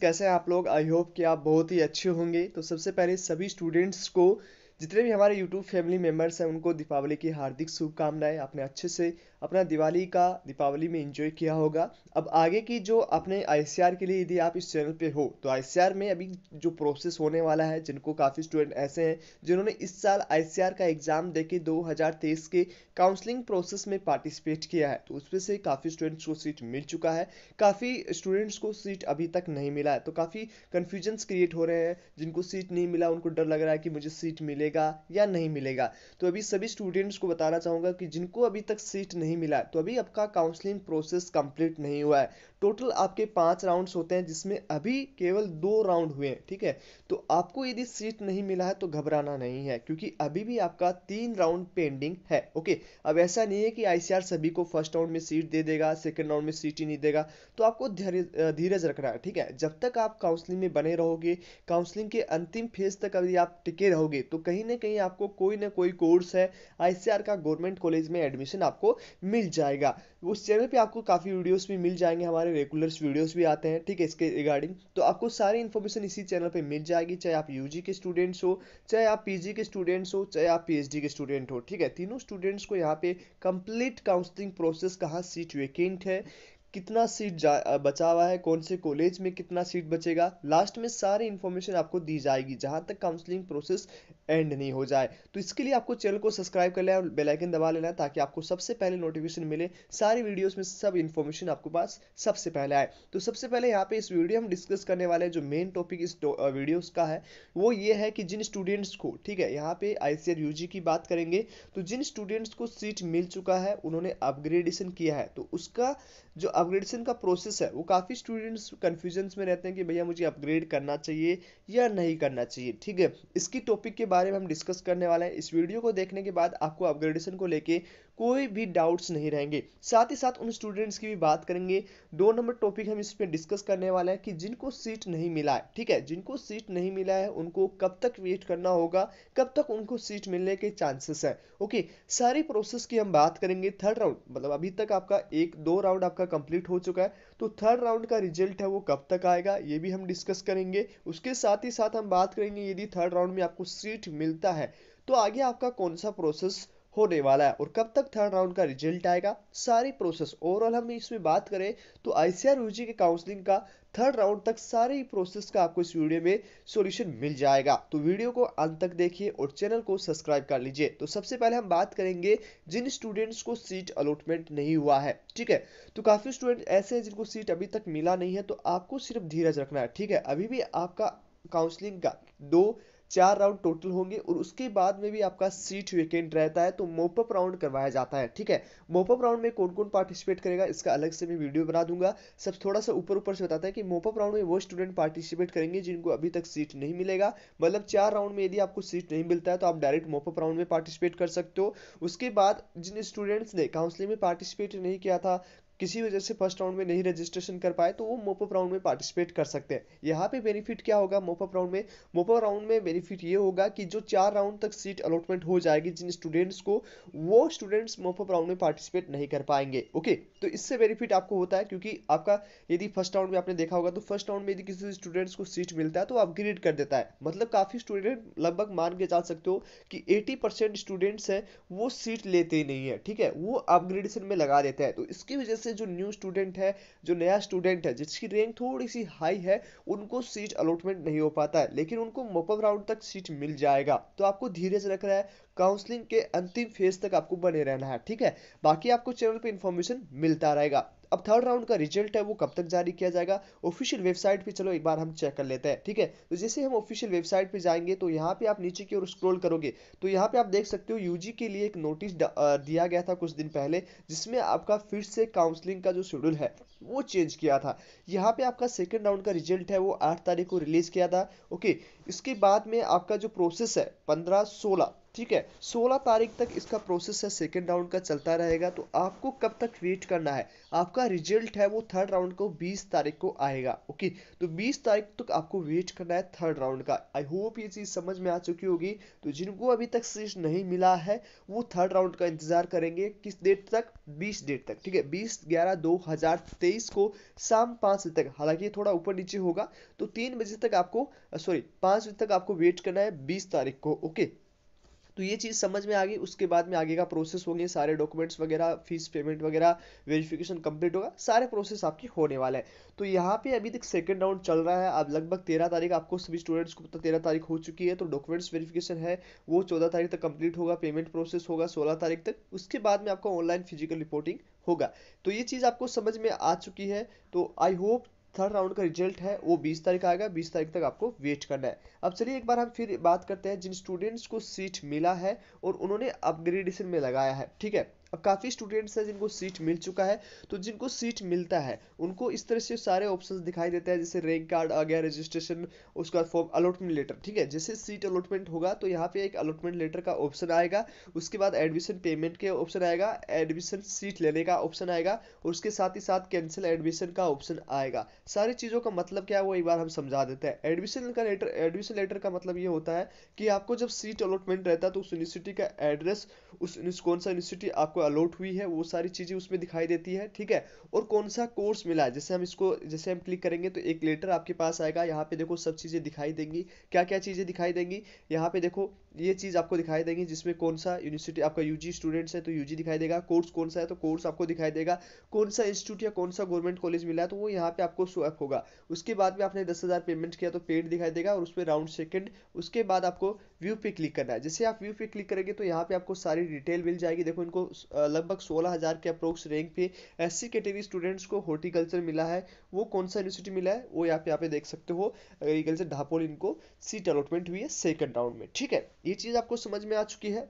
कैसे आप लोग आई होप कि आप बहुत ही अच्छे होंगे तो सबसे पहले सभी स्टूडेंट्स को जितने भी हमारे यूट्यूब फैमिली मेम्बर्स हैं उनको दीपावली की हार्दिक शुभकामनाएं आपने अच्छे से अपना दिवाली का दीपावली में इन्जॉय किया होगा अब आगे की जो अपने आई के लिए यदि आप इस चैनल पे हो तो आई में अभी जो प्रोसेस होने वाला है जिनको काफ़ी स्टूडेंट ऐसे हैं जिन्होंने इस साल आई का एग्ज़ाम दे के दो के काउंसलिंग प्रोसेस में पार्टिसिपेट किया है तो उसमें से काफ़ी स्टूडेंट्स को सीट मिल चुका है काफ़ी स्टूडेंट्स को सीट अभी तक नहीं मिला है तो काफ़ी कन्फ्यूजन्स क्रिएट हो रहे हैं जिनको सीट नहीं मिला उनको डर लग रहा है कि मुझे सीट मिलेगा या नहीं मिलेगा तो अभी सभी स्टूडेंट्स को बताना चाहूँगा कि जिनको अभी तक सीट नहीं नहीं मिला तो अभी आपका काउंसलिंग प्रोसेस कंप्लीट नहीं हुआ है टोटल आपके पांच राउंड्स होते हैं जिसमें अभी केवल दो राउंड हुए हैं ठीक है तो आपको यदि सीट नहीं मिला है तो घबराना नहीं है क्योंकि अभी भी आपका तीन राउंड पेंडिंग है ओके अब ऐसा नहीं है कि आईसीआर सभी को फर्स्ट राउंड में सीट दे देगा सेकेंड राउंड में सीट ही नहीं देगा तो आपको धीरज रखना है ठीक है जब तक आप काउंसलिंग में बने रहोगे काउंसलिंग के अंतिम फेज तक अगर आप टिके रहोगे तो कहीं ना कहीं आपको कोई ना कोई कोर्स है आईसीआर का गवर्नमेंट कॉलेज में एडमिशन आपको मिल जाएगा उस चैनल पर आपको काफ़ी वीडियोस भी मिल जाएंगे हमारे रेगुलर्स वीडियोस भी आते हैं ठीक है इसके रिगार्डिंग तो आपको सारी इन्फॉर्मेशन इसी चैनल पे मिल जाएगी चाहे आप यूजी के स्टूडेंट्स हो चाहे आप पीजी के स्टूडेंट्स हो चाहे आप पीएचडी के स्टूडेंट हो ठीक है तीनों स्टूडेंट्स को यहाँ पे कंप्लीट काउंसलिंग प्रोसेस कहाँ सीट वेकेंट है कितना सीट जा बचा हुआ है कौन से कॉलेज में कितना सीट बचेगा लास्ट में सारी इन्फॉर्मेशन आपको दी जाएगी जहां तक काउंसलिंग प्रोसेस एंड नहीं हो जाए तो इसके लिए आपको चैनल को सब्सक्राइब कर लेना और बेल आइकन दबा लेना ताकि आपको सबसे पहले नोटिफिकेशन मिले सारी वीडियोस में सब इन्फॉर्मेशन आपके पास सबसे पहले आए तो सबसे पहले यहाँ पे इस वीडियो हम डिस्कस करने वाले जो मेन टॉपिक इस वीडियोज का है वो ये है कि जिन स्टूडेंट्स को ठीक है यहाँ पे आई सी की बात करेंगे तो जिन स्टूडेंट्स को सीट मिल चुका है उन्होंने अपग्रेडेशन किया है तो उसका जो अपग्रेडेशन का प्रोसेस है वो काफ़ी स्टूडेंट्स कन्फ्यूजन्स में रहते हैं कि भैया मुझे अपग्रेड करना चाहिए या नहीं करना चाहिए ठीक है इसकी टॉपिक के बारे में हम डिस्कस करने वाले हैं इस वीडियो को देखने के बाद आपको अपग्रेडेशन को लेके कोई भी डाउट्स नहीं रहेंगे साथ ही साथ उन स्टूडेंट्स की भी बात करेंगे दो नंबर टॉपिक हम इस डिस्कस करने वाले हैं कि जिनको सीट नहीं मिला है ठीक है जिनको सीट नहीं मिला है उनको कब तक वेट करना होगा कब तक उनको सीट मिलने के चांसेस हैं ओके सारी प्रोसेस की हम बात करेंगे थर्ड राउंड मतलब अभी तक आपका एक दो राउंड आपका कंप्लीट हो चुका है तो थर्ड राउंड का रिजल्ट है वो कब तक आएगा ये भी हम डिस्कस करेंगे उसके साथ ही साथ हम बात करेंगे यदि थर्ड राउंड में आपको सीट मिलता है तो आगे आपका कौन सा प्रोसेस होने वाला है और कब तक थर्ड राउंड का रिजल्ट आएगा सारी प्रोसेस ओवरऑल हम इसमें बात करें तो आईसीआर के काउंसलिंग का थर्ड राउंड तक सारी प्रोसेस का आपको इस वीडियो में सॉल्यूशन मिल जाएगा तो वीडियो को अंत तक देखिए और चैनल को सब्सक्राइब कर लीजिए तो सबसे पहले हम बात करेंगे जिन स्टूडेंट्स को सीट अलॉटमेंट नहीं हुआ है ठीक है तो काफी स्टूडेंट ऐसे हैं जिनको सीट अभी तक मिला नहीं है तो आपको सिर्फ धीरज रखना है ठीक है अभी भी आपका काउंसलिंग का दो चार राउंड टोटल होंगे और उसके बाद में भी आपका सीट वेकेंट रहता है तो मोपअप राउंड करवाया जाता है ठीक है मोपअप राउंड में कौन कौन पार्टिसिपेट करेगा इसका अलग से मैं वीडियो बना दूंगा सब थोड़ा सा ऊपर ऊपर से बताता है कि मोपअप राउंड में वो स्टूडेंट पार्टिसिपेट करेंगे जिनको अभी तक सीट नहीं मिलेगा मतलब चार राउंड में यदि आपको सीट नहीं मिलता है तो आप डायरेक्ट मोपअप राउंड में पार्टिसिपेट कर सकते हो उसके बाद जिन स्टूडेंट्स ने काउंसिलिंग में पार्टिसिपेट नहीं किया था किसी वजह से फर्स्ट राउंड में नहीं रजिस्ट्रेशन कर पाए तो वो मोपअप राउंड में पार्टिसिपेट कर सकते हैं यहाँ पे बेनिफिट क्या होगा मोपअप राउंड में मोपअप राउंड में बेनिफिट ये होगा कि जो चार राउंड तक सीट अलॉटमेंट हो जाएगी जिन स्टूडेंट्स को वो स्टूडेंट्स मोपअप राउंड में पार्टिसिपेट नहीं कर पाएंगे ओके तो इससे बेनिफिट आपको होता है क्योंकि आपका यदि फर्स्ट राउंड में आपने देखा होगा तो फर्स्ट राउंड में यदि किसी स्टूडेंट्स को सीट मिलता है तो अपग्रेड कर देता है मतलब काफ़ी स्टूडेंट लगभग मान के जा सकते हो कि एटी स्टूडेंट्स हैं वो सीट लेते ही नहीं है ठीक है वो अपग्रेडेशन में लगा देते हैं तो इसकी वजह से से जो न्यू स्टूडेंट है जो नया स्टूडेंट है जिसकी रैंक थोड़ी सी हाई है उनको सीट अलॉटमेंट नहीं हो पाता है लेकिन उनको मोपअप राउंड तक सीट मिल जाएगा तो आपको से रख रहा है काउंसलिंग के अंतिम फेज तक आपको बने रहना है ठीक है बाकी आपको चैनल पर इन्फॉर्मेशन मिलता रहेगा अब थर्ड राउंड का रिजल्ट है वो कब तक जारी किया जाएगा ऑफिशियल वेबसाइट पे चलो एक बार हम चेक कर लेते हैं ठीक है तो जैसे हम ऑफिशियल वेबसाइट पे जाएंगे तो यहाँ पे आप नीचे की ओर स्क्रॉल करोगे तो यहाँ पे आप देख सकते हो यूजी के लिए एक नोटिस दिया गया था कुछ दिन पहले जिसमें आपका फिर से काउंसलिंग का जो शेड्यूल है वो चेंज किया था यहाँ पे आपका सेकेंड राउंड का रिजल्ट है वो आठ तारीख को रिलीज किया था ओके इसके बाद में आपका जो प्रोसेस है पंद्रह सोलह ठीक है सोलह तारीख तक इसका प्रोसेस है सेकेंड राउंड का चलता रहेगा तो आपको कब तक वेट करना है आपका रिजल्ट है वो थर्ड राउंड को बीस तारीख को आएगा ओके तो बीस तारीख तक आपको वेट करना है थर्ड राउंड का आई होप ये चीज़ समझ में आ चुकी होगी तो जिनको अभी तक सीट नहीं मिला है वो थर्ड राउंड का इंतजार करेंगे किस डेट तक बीस डेट तक ठीक है बीस ग्यारह दो हजार तेईस को शाम पाँच बजे तक हालांकि थोड़ा ऊपर नीचे होगा तो तीन बजे तक आपको सॉरी पाँच पांच बजे तक आपको वेट करना है बीस तारीख को ओके तो ये चीज़ समझ में आ गई उसके बाद में आगे का प्रोसेस होंगे सारे डॉक्यूमेंट्स वगैरह फीस पेमेंट वगैरह वेरिफिकेशन कंप्लीट होगा सारे प्रोसेस आपकी होने वाला है तो यहाँ पे अभी तक सेकंड राउंड चल रहा है अब लगभग तेरह तारीख आपको सभी स्टूडेंट्स को पता तेरह तारीख हो चुकी है तो डॉक्यूमेंट्स वेरिफिकेशन है वो चौदह तारीख तक कंप्लीट होगा पेमेंट प्रोसेस होगा सोलह तारीख तक उसके बाद में आपका ऑनलाइन फिजिकल रिपोर्टिंग होगा तो ये चीज़ आपको समझ में आ चुकी है तो आई होप थर्ड राउंड का रिजल्ट है वो बीस तारीख आएगा बीस तारीख तक आपको वेट करना है अब चलिए एक बार हम फिर बात करते हैं जिन स्टूडेंट्स को सीट मिला है और उन्होंने अपग्रेडेशन में लगाया है ठीक है अब काफ़ी स्टूडेंट्स हैं जिनको सीट मिल चुका है तो जिनको सीट मिलता है उनको इस तरह से सारे ऑप्शंस दिखाई देते हैं जैसे रैंक कार्ड आ गया रजिस्ट्रेशन उसका फॉर्म अलॉटमेंट लेटर ठीक है जैसे सीट अलॉटमेंट होगा तो यहाँ पे एक अलॉटमेंट लेटर का ऑप्शन आएगा उसके बाद एडमिशन पेमेंट के ऑप्शन आएगा एडमिशन सीट लेने का ऑप्शन आएगा और उसके साथ ही साथ कैंसिल एडमिशन का ऑप्शन आएगा सारी चीज़ों का मतलब क्या है वो एक बार हम समझा देते हैं एडमिशन का लेटर एडमिशन लेटर का मतलब ये होता है कि आपको जब सीट अलॉटमेंट रहता है तो उस यूनिवर्सिटी का एड्रेस उस कौन सा यूनिवर्सिटी आपको अलॉट हुई है वो सारी चीज़ें उसमें दिखाई देती है ठीक है और कौन सा कोर्स मिला है जैसे हम इसको जैसे हम क्लिक करेंगे तो एक लेटर आपके पास आएगा यहाँ पे देखो सब चीज़ें दिखाई देंगी क्या क्या चीज़ें दिखाई देंगी यहाँ पे देखो ये चीज़ आपको दिखाई देंगी जिसमें कौन सा यूनिवर्सिटी आपका यूजी स्टूडेंट्स है तो यूजी दिखाई देगा कोर्स कौन सा है तो कोर्स आपको दिखाई देगा कौन सा इंस्टीट्यूट या कौन सा गवर्नमेंट कॉलेज मिला है तो वो यहाँ पे आपको शो अप होगा उसके बाद में आपने दस हज़ार पेमेंट किया तो पेड दिखाई देगा और उस पर अराउंड सेकेंड उसके बाद आपको व्यू पे क्लिक करना है जैसे आप व्यू पे क्लिक करेंगे तो यहाँ पे आपको सारी डिटेल मिल जाएगी देखो इनको लगभग सोलह हज़ार के अप्रोक्स रैंक पे एस कैटेगरी स्टूडेंट्स को हॉर्टिकल्चर मिला है वो कौन सा यूनिवर्सिटी मिला है वो यहाँ पे यहाँ पे देख सकते हो एग्रीकल्चर ढापोल इनको सीट अलॉटमेंट हुई है सेकेंड राउंड में ठीक है ये चीज़ आपको समझ में आ चुकी है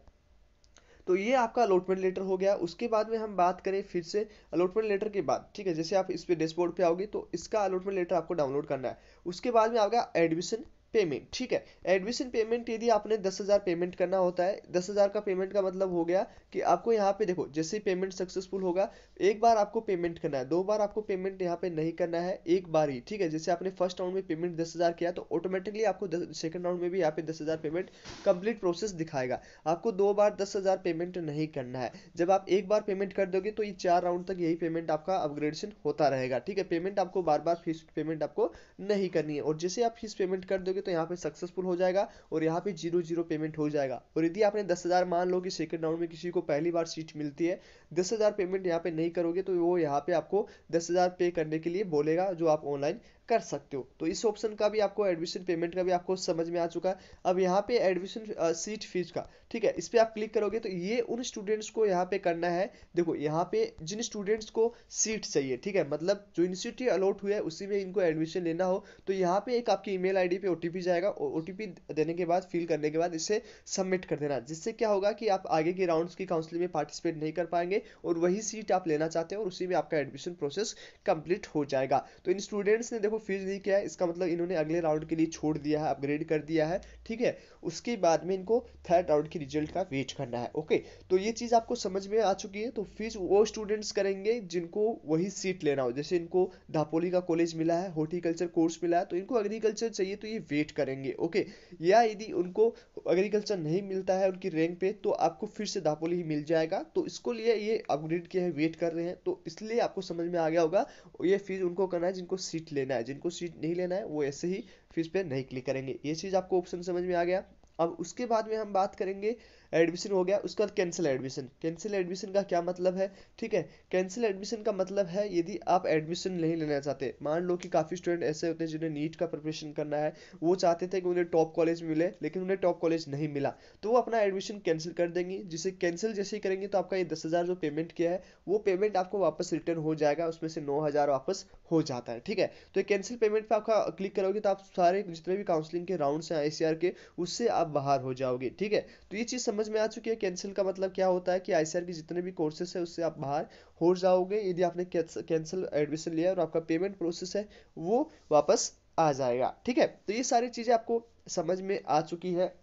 तो ये आपका अलॉटमेंट लेटर हो गया उसके बाद में हम बात करें फिर से अलॉटमेंट लेटर के बाद ठीक है जैसे आप इस पे डैशबोर्ड पे आओगे तो इसका अलॉटमेंट लेटर आपको डाउनलोड करना है उसके बाद में आ गया एडमिशन पेमेंट ठीक है एडमिशन पेमेंट यदि आपने दस हज़ार पेमेंट करना होता है दस हज़ार का पेमेंट का मतलब हो गया कि आपको यहाँ पे देखो जैसे पेमेंट सक्सेसफुल होगा एक बार आपको पेमेंट करना है दो बार आपको पेमेंट यहाँ पे नहीं करना है एक बार ही ठीक है जैसे आपने फर्स्ट राउंड में पेमेंट दस हज़ार किया तो ऑटोमेटिकली आपको सेकंड राउंड में भी यहाँ पे दस हज़ार पेमेंट कंप्लीट प्रोसेस दिखाएगा आपको दो बार दस हज़ार पेमेंट नहीं करना है जब आप एक बार पेमेंट कर दोगे तो ये चार राउंड तक यही पेमेंट आपका अपग्रेडेशन होता रहेगा ठीक है पेमेंट आपको बार बार फीस पेमेंट आपको नहीं करनी है और जैसे आप फीस पेमेंट कर दोगे तो यहाँ पे सक्सेसफुल हो जाएगा और यहाँ पे जीरो जीरो पेमेंट हो जाएगा और यदि आपने दस हज़ार मान लो कि सेकंड राउंड में किसी को पहली बार सीट मिलती है दस हज़ार पेमेंट यहाँ पे नहीं करोगे तो वो यहाँ पे आपको दस हज़ार पे करने के लिए बोलेगा जो आप ऑनलाइन कर सकते हो तो इस ऑप्शन का भी आपको एडमिशन पेमेंट का भी आपको समझ में आ चुका है अब यहाँ पे एडमिशन सीट फीस का ठीक है इस पर आप क्लिक करोगे तो ये उन स्टूडेंट्स को यहाँ पे करना है देखो यहाँ पे जिन स्टूडेंट्स को सीट चाहिए ठीक है मतलब जो यूनिवर्सिटी अलॉट हुआ है उसी में इनको एडमिशन लेना हो तो यहाँ पे एक आपकी ईमेल आईडी पे ओटीपी जाएगा ओटीपी देने के बाद फिल करने के बाद इसे सबमिट कर देना जिससे क्या होगा कि आप आगे के राउंड्स की काउंसिलिंग में पार्टिसिपेट नहीं कर पाएंगे और वही सीट आप लेना चाहते हो और उसी में आपका एडमिशन प्रोसेस कंप्लीट हो जाएगा तो इन स्टूडेंट्स ने देखो को फ्यूज नहीं किया है इसका मतलब इन्होंने अगले राउंड के लिए छोड़ दिया है अपग्रेड कर दिया है ठीक है उसके बाद में इनको थर्ड राउंड के रिजल्ट का वेट करना है ओके तो ये चीज़ आपको समझ में आ चुकी है तो फ्यूज वो स्टूडेंट्स करेंगे जिनको वही सीट लेना हो जैसे इनको धापोली का कॉलेज मिला है हॉर्टिकल्चर कोर्स मिला है तो इनको एग्रीकल्चर चाहिए तो ये वेट करेंगे ओके या यदि उनको एग्रीकल्चर नहीं मिलता है उनकी रैंक पे तो आपको फिर से धापोली ही मिल जाएगा तो इसको लिए ये अपग्रेड किया है वेट कर रहे हैं तो इसलिए आपको समझ में आ गया होगा ये फीस उनको करना है जिनको सीट लेना है जिनको सीट नहीं लेना है वो ऐसे ही फीस पे नहीं क्लिक करेंगे ये चीज़ आपको ऑप्शन समझ में आ गया अब उसके बाद में हम बात करेंगे एडमिशन हो गया उसके बाद कैंसिल एडमिशन कैंसिल एडमिशन का क्या मतलब है ठीक है कैंसिल एडमिशन का मतलब है यदि आप एडमिशन नहीं लेना चाहते मान लो कि काफ़ी स्टूडेंट ऐसे होते हैं जिन्हें नीट का प्रिपरेशन करना है वो चाहते थे कि उन्हें टॉप कॉलेज मिले लेकिन उन्हें टॉप कॉलेज नहीं मिला तो वो अपना एडमिशन कैंसिल कर देंगी जिसे कैंसिल जैसे ही करेंगे तो आपका ये दस हज़ार जो पेमेंट किया है वो पेमेंट आपको वापस रिटर्न हो जाएगा उसमें से नौ हज़ार वापस हो जाता है ठीक है तो कैंसिल पेमेंट पर आपका क्लिक करोगे तो आप सारे जितने भी काउंसलिंग के राउंड्स हैं आई के उससे आप बाहर हो जाओगे ठीक है तो ये चीज़ समझ में आ चुकी है कैंसिल का मतलब क्या होता है कि आई के जितने भी कोर्सेस है उससे आप बाहर हो जाओगे यदि आपने कैंसिल एडमिशन लिया और आपका पेमेंट प्रोसेस है वो वापस आ जाएगा ठीक है तो ये सारी चीज़ें आपको समझ में आ चुकी है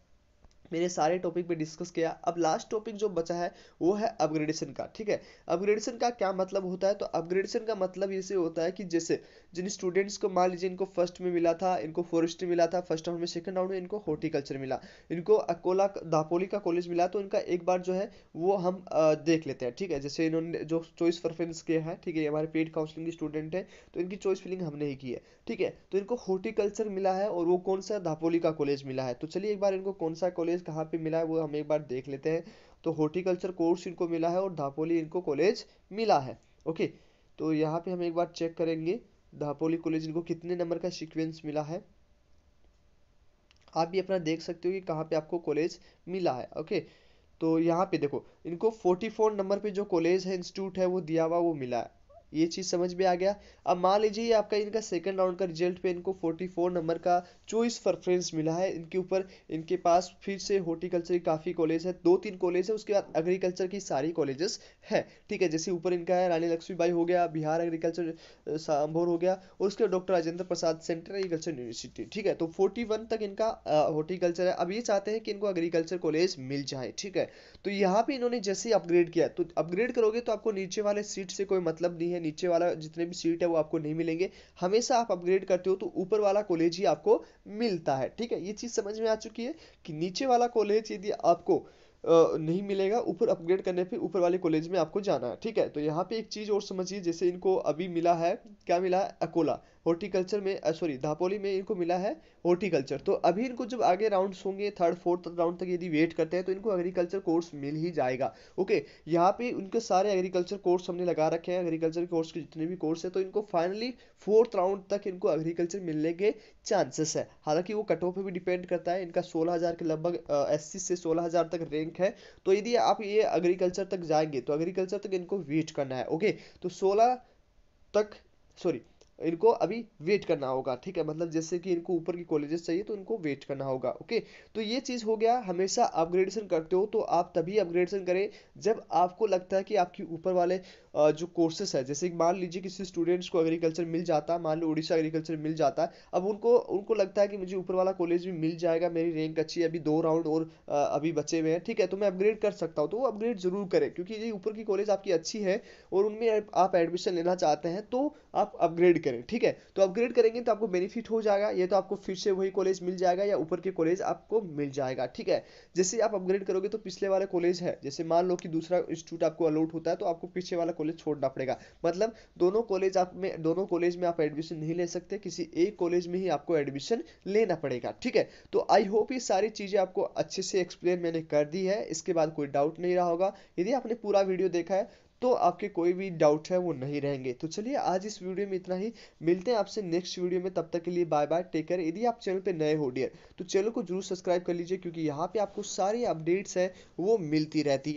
मैंने सारे टॉपिक पे डिस्कस किया अब लास्ट टॉपिक जो बचा है वो है अपग्रेडेशन का ठीक है अपग्रेडेशन का क्या मतलब होता है तो अपग्रेडेशन का मतलब इसे होता है कि जैसे जिन स्टूडेंट्स को मान लीजिए इनको फर्स्ट में मिला था इनको फॉरेस्ट्री मिला था फर्स्ट राउंड में सेकंड राउंड में इनको हॉर्टिकल्चर मिला इनको अकोला दापोली का कॉलेज मिला तो इनका एक बार जो है वो हम देख लेते हैं ठीक है जैसे इन्होंने जो चॉइस परफेंस किया है ठीक है हमारे पेड काउंसिलिंग के स्टूडेंट है तो इनकी चॉइस फिलिंग हमने ही की है ठीक है तो इनको हॉर्टिकल्चर मिला है और वो कौन सा दापोली का कॉलेज मिला है तो चलिए एक बार इनको कौन सा कॉलेज कॉलेज कहाँ पे मिला है वो हम एक बार देख लेते हैं तो हॉर्टिकल्चर कोर्स इनको मिला है और धापोली इनको कॉलेज मिला है ओके तो यहाँ पे हम एक बार चेक करेंगे धापोली कॉलेज इनको कितने नंबर का सिक्वेंस मिला है आप भी अपना देख सकते हो कि कहाँ पे आपको कॉलेज मिला है ओके तो यहाँ पे देखो इनको 44 नंबर पे जो कॉलेज है इंस्टीट्यूट है वो दिया हुआ वो मिला है ये चीज़ समझ में आ गया अब मान लीजिए आपका इनका सेकेंड राउंड का रिजल्ट पे इनको 44 नंबर का चॉइस परफ्रेंस मिला है इनके ऊपर इनके पास फिर से हॉर्टिकल्चर की काफ़ी कॉलेज है दो तीन कॉलेज है उसके बाद एग्रीकल्चर की सारी कॉलेजेस है ठीक है जैसे ऊपर इनका है रानी लक्ष्मीबाई हो गया बिहार एग्रीकल्चर सांभोर हो गया और उसके doctor Rajendra Prasad central agriculture university ठीक है तो फोर्टी तक इनका हॉर्टिकल्चर है अब ये चाहते हैं कि इनको एग्रीकल्चर कॉलेज मिल जाए ठीक है तो यहाँ पर इन्होंने जैसे अपग्रेड किया तो अपग्रेड करोगे तो आपको नीचे वाले सीट से कोई मतलब नहीं है नीचे वाला जितने भी सीट है वो आपको नहीं मिलेंगे हमेशा आप अपग्रेड करते हो तो ऊपर वाला कॉलेज ही आपको मिलता है ठीक है ये चीज़ समझ में आ चुकी है कि नीचे वाला कॉलेज यदि आपको नहीं मिलेगा ऊपर अपग्रेड करने पे ऊपर वाले कॉलेज में आपको जाना है ठीक है तो यहाँ पे एक चीज़ और समझिए जैसे इनको अभी मिला है क्या मिला है अकोला हॉर्टिकल्चर में सॉरी धापोली में इनको मिला है हॉर्टिकल्चर तो अभी इनको जब आगे राउंड्स होंगे थर्ड फोर्थ राउंड तक यदि वेट करते हैं तो इनको एग्रीकल्चर कोर्स मिल ही जाएगा ओके यहाँ पे उनके सारे एग्रीकल्चर कोर्स हमने लगा रखे हैं एग्रीकल्चर कोर्स के जितने भी कोर्स है तो इनको फाइनली फोर्थ राउंड तक इनको एग्रीकल्चर मिलने के चांसेस है हालांकि वो कट ऑफ पर भी डिपेंड करता है इनका सोलह हज़ार के लगभग अस्सी से सोलह हज़ार तक रैंक है तो यदि आप ये एग्रीकल्चर तक जाएंगे तो एग्रीकल्चर तक इनको वेट करना है ओके तो सोलह तक सॉरी इनको अभी वेट करना होगा ठीक है मतलब जैसे कि इनको ऊपर की कॉलेजेस चाहिए तो इनको वेट करना होगा ओके तो ये चीज़ हो गया हमेशा अपग्रेडेशन करते हो तो आप तभी अपग्रेडेशन करें जब आपको लगता है कि आपकी ऊपर वाले जो कोर्सेस है जैसे मान लीजिए किसी स्टूडेंट्स को एग्रीकल्चर मिल जाता है मान लो उड़ीसा एग्रीकल्चर मिल जाता है अब उनको उनको लगता है कि मुझे ऊपर वाला कॉलेज भी मिल जाएगा मेरी रैंक अच्छी है अभी दो राउंड और अभी बचे हुए हैं ठीक है तो मैं अपग्रेड कर सकता हूँ तो वो अपग्रेड जरूर करें क्योंकि ये ऊपर की कॉलेज आपकी अच्छी है और उनमें आप एडमिशन लेना चाहते हैं तो आप अपग्रेड करें ठीक है तो अपग्रेड करेंगे तो आपको बेनिफिट हो जाएगा ये तो आपको फिर से वही कॉलेज मिल जाएगा या ऊपर के कॉलेज आपको मिल जाएगा ठीक है जैसे आप अपग्रेड करोगे तो पिछले वाला कॉलेज है जैसे मान लो कि दूसरा इंस्टीट्यूट आपको अलॉट होता है तो आपको पीछे वाला कॉलेज छोड़ना पड़ेगा मतलब दोनों कॉलेज आप में दोनों कॉलेज में आप एडमिशन नहीं ले सकते किसी एक कॉलेज में ही आपको एडमिशन लेना पड़ेगा ठीक है तो आई होप ये सारी चीज़ें आपको अच्छे से एक्सप्लेन मैंने कर दी है इसके बाद कोई डाउट नहीं रहा होगा यदि आपने पूरा वीडियो देखा है तो आपके कोई भी डाउट है वो नहीं रहेंगे तो चलिए आज इस वीडियो में इतना ही मिलते हैं आपसे नेक्स्ट वीडियो में तब तक के लिए बाय बाय टेक केयर यदि आप चैनल पे नए हो डियर तो चैनल को जरूर सब्सक्राइब कर लीजिए क्योंकि यहाँ पे आपको सारी अपडेट्स है वो मिलती रहती है